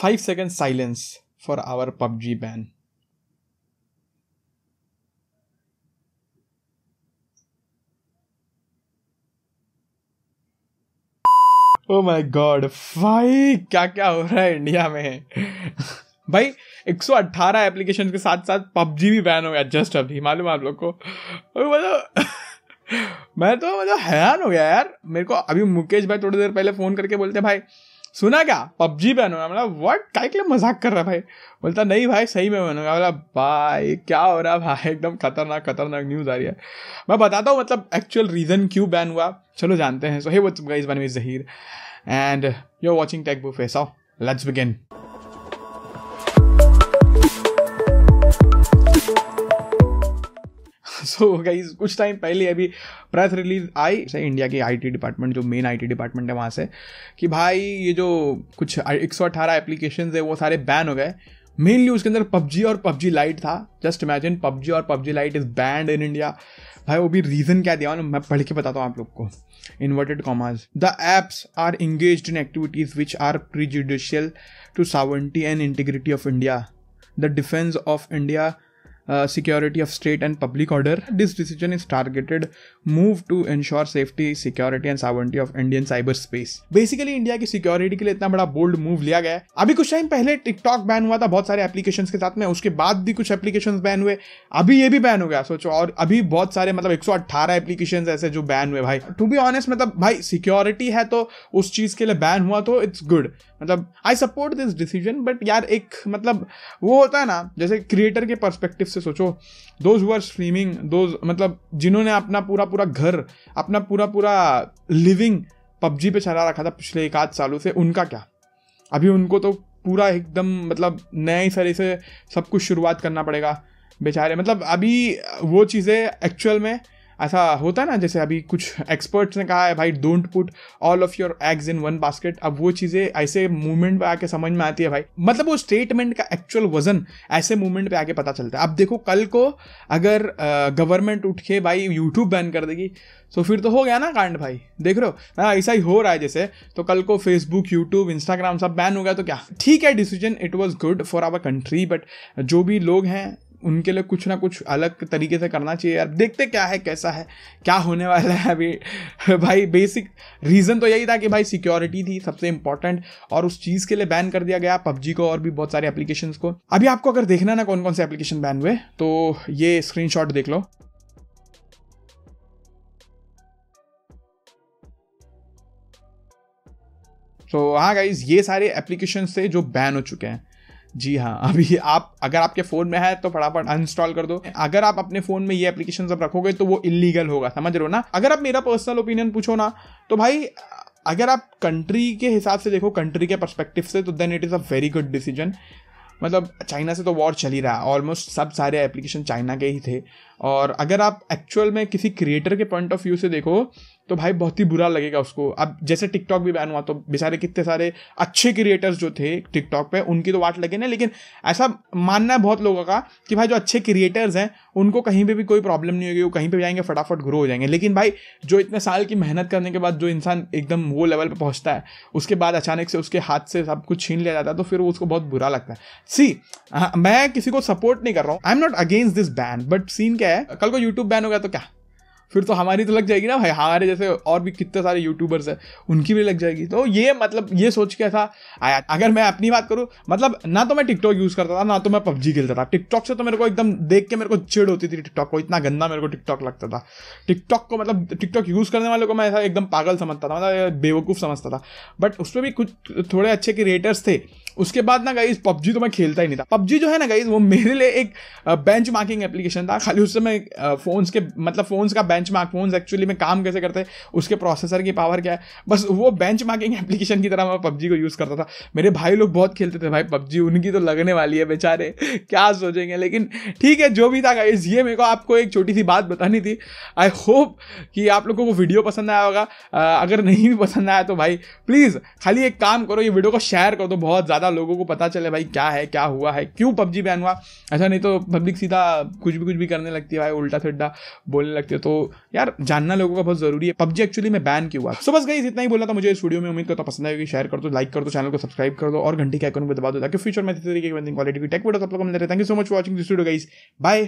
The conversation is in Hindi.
5 second silence for our PUBG ban. Oh my god भाई क्या क्या हो रहा है इंडिया में भाई 118 एप्लीकेशन के साथ साथ पबजी भी बैन हो गया जस्ट अभी मालूम आप लोग को मतलब मैं तो मतलब हैरान हो गया यार मेरे को अभी मुकेश भाई थोड़ी देर पहले फ़ोन करके बोलते भाई सुना क्या पबजी बैन होना मतलब वट काय के लिए मजाक कर रहा भाई बोलता नहीं भाई सही में बनूंगा बोला भाई क्या हो रहा भाई एकदम खतरनाक खतरनाक न्यूज़ आ रही है मैं बताता हूँ मतलब एक्चुअल रीज़न क्यों बैन हुआ चलो जानते हैं सो हे व्हाट्स गाइज बन name Zaheer and you are watching tech buffet so let's begin so तो गाइज कुछ टाइम पहले अभी प्रेस रिलीज आई से इंडिया की आईटी डिपार्टमेंट जो मेन आईटी डिपार्टमेंट है वहाँ से कि भाई ये जो कुछ एक सौ अठारह एप्लीकेशन है वो सारे बैन हो गए मेनली उसके अंदर पबजी और पबजी लाइट था जस्ट इमेजिन पबजी और PUBG lite is banned in India भाई वो भी रीज़न क्या दिया मैं पढ़ के बताता हूँ आप लोग को inverted commas the apps are engage in activities which are prejudicial to sovereignty and integrity of India the defence of India Uh, security of state and public order. This decision targeted move to to safety security and and of Indian cyber space basically India की सिक्योरिटी के लिए इतना बड़ा बोल्ड मूव लिया गया है अभी कुछ टाइम पहले टिकटॉक बैन हुआ था बहुत सारे एप्लीकेशन के साथ में उसके बाद भी कुछ एप्लीकेशन बैन हुए अभी ये भी बैन हो गया सोचो और अभी बहुत सारे मतलब एक सौ अट्ठारह एप्लीकेशन ऐसे जो बैन हुए भाई टू बी ऑनेस्ट मतलब भाई सिक्योरिटी है तो उस चीज के लिए बैन हुआ तो इट्स गुड मतलब I support this decision but यार एक मतलब वो होता है ना जैसे क्रिएटर के परस्पेक्टिव से सोचो दोज हुआ स्ट्रीमिंग दोज मतलब जिन्होंने अपना पूरा पूरा घर अपना पूरा पूरा लिविंग पबजी पे चला रखा था पिछले एक आध सालों से उनका क्या अभी उनको तो पूरा एकदम मतलब नए सरे से सब कुछ शुरुआत करना पड़ेगा बेचारे मतलब अभी वो चीज़ें एक्चुअल में ऐसा होता है ना जैसे अभी कुछ एक्सपर्ट्स ने कहा है भाई don't put all of your eggs in one basket अब वो चीज़ें ऐसे मूवमेंट पे आके समझ में आती है भाई मतलब वो स्टेटमेंट का एक्चुअल वजन ऐसे मूवमेंट पे आके पता चलता है अब देखो कल को अगर गवर्नमेंट उठ के भाई यूट्यूब बैन कर देगी तो फिर तो हो गया ना कांड भाई देख रहे हो ना हाँ, ऐसा ही हो रहा है जैसे तो कल को फेसबुक यूट्यूब इंस्टाग्राम सब बैन हो गया तो क्या ठीक है decision it was good for our country but जो भी लोग हैं उनके लिए कुछ ना कुछ अलग तरीके से करना चाहिए यार देखते क्या है कैसा है क्या होने वाला है अभी भाई बेसिक रीज़न तो यही था कि भाई सिक्योरिटी थी सबसे इंपॉर्टेंट और उस चीज़ के लिए बैन कर दिया गया पबजी को और भी बहुत सारे एप्लीकेशन को अभी आपको अगर देखना ना कौन कौन से एप्लीकेशन बैन हुए तो ये स्क्रीन देख लो तो हाँ गाइज ये सारे एप्लीकेशन थे जो बैन हो चुके हैं जी हाँ अभी आप अगर आपके फ़ोन में है तो फटाफट अनइंस्टॉल कर दो अगर आप अपने फ़ोन में ये एप्लीकेशन सब रखोगे तो वो इलीगल होगा समझ रहे हो ना अगर आप मेरा पर्सनल ओपिनियन पूछो ना तो भाई अगर आप कंट्री के हिसाब से देखो कंट्री के परस्पेक्टिव से तो then it is a very good decision मतलब चाइना से तो वॉर चल ही रहा है ऑलमोस्ट सब सारे एप्लीकेशन चाइना के ही थे और अगर आप एक्चुअल में किसी क्रिएटर के पॉइंट ऑफ व्यू से देखो तो भाई बहुत ही बुरा लगेगा उसको अब जैसे टिकटॉक भी बैन हुआ तो बेचारे कितने सारे अच्छे क्रिएटर्स जो थे टिकटॉक पे उनकी तो वाट लगे ना लेकिन ऐसा मानना है बहुत लोगों का कि भाई जो अच्छे क्रिएटर्स हैं उनको कहीं पर भी कोई प्रॉब्लम नहीं होगी वो कहीं पर भी जाएंगे फटाफट ग्रो हो जाएंगे लेकिन भाई जो इतने साल की मेहनत करने के बाद जो इंसान एकदम वो लेवल पर पहुंचता है उसके बाद अचानक से उसके हाथ से सब कुछ छीन लिया जाता है तो फिर उसको बहुत बुरा लगता है सी हाँ, मैं किसी को सपोर्ट नहीं कर रहा हूँ I am not against this ban but scene क्या है कल को यूट्यूब बैन हो गया तो क्या फिर तो हमारी तो लग जाएगी ना भाई हमारे जैसे और भी कितने सारे यूट्यूबर्स हैं उनकी भी लग जाएगी तो ये मतलब ये सोच के ऐसा आया अगर मैं अपनी बात करूँ मतलब ना तो मैं टिकटॉक यूज़ करता था ना तो मैं पबजी खेलता था टिकटॉक से तो मेरे को एकदम देख के मेरे को चिड़ होती थी टिकटॉक को इतना गंदा मेरे को टिकटॉक लगता था टिकटॉक को मतलब टिकटॉक यूज़ करने वाले को मैं ऐसा एकदम पागल समझता था मतलब बेवकूफ़ समझता था बट उसमें भी कुछ थोड़े अच्छे क्रिएटर्स थे उसके बाद ना गाइज पबजी तो मैं खेलता ही नहीं था पबजी जो है ना गाइज वो मेरे लिए एक बेंच मार्किंग एप्लीकेशन था खाली उससे मैं फ़ोन्स के मतलब फ़ोन्स का बेंच मार्क फोन एक्चुअली में काम कैसे करते हैं उसके प्रोसेसर की पावर क्या है बस वो बेंच मार्किंग एप्लीकेशन की तरह मैं पबजी को यूज़ करता था मेरे भाई लोग बहुत खेलते थे भाई पबजी उनकी तो लगने वाली है बेचारे क्या सोचेंगे लेकिन ठीक है जो भी था गाइज ये मेरे को आपको एक छोटी सी बात बतानी थी आई होप कि आप लोगों को वीडियो पसंद आया होगा अगर नहीं भी पसंद आया तो भाई प्लीज़ खाली एक काम करो ये वीडियो को शेयर करो तो बहुत ज़्यादा लोगों को पता चले भाई क्या है क्या हुआ है क्यों पबजी बैन हुआ ऐसा अच्छा, नहीं तो पब्लिक सीधा कुछ भी कुछ भी करने लगती है भाई उल्टा सिड्डा बोलने लगती है तो यार जानना लोगों का बहुत जरूरी है पब्जी एक्चुअली में बैन क्यों हुआ सो बस गई इतना ही बोला था मुझे इस वीडियो में उम्मीद करता पसंद आएगी शेयर कर दो लाइक कर दो चैनल को सब्सक्राइब कर दो और घंटी के आइकन को दबा दो ताकि फ्यूचर में इसी तरीके की क्वालिटी की टेक वीडियो आप लोग मिल रहे thank you so much watching this video guys bye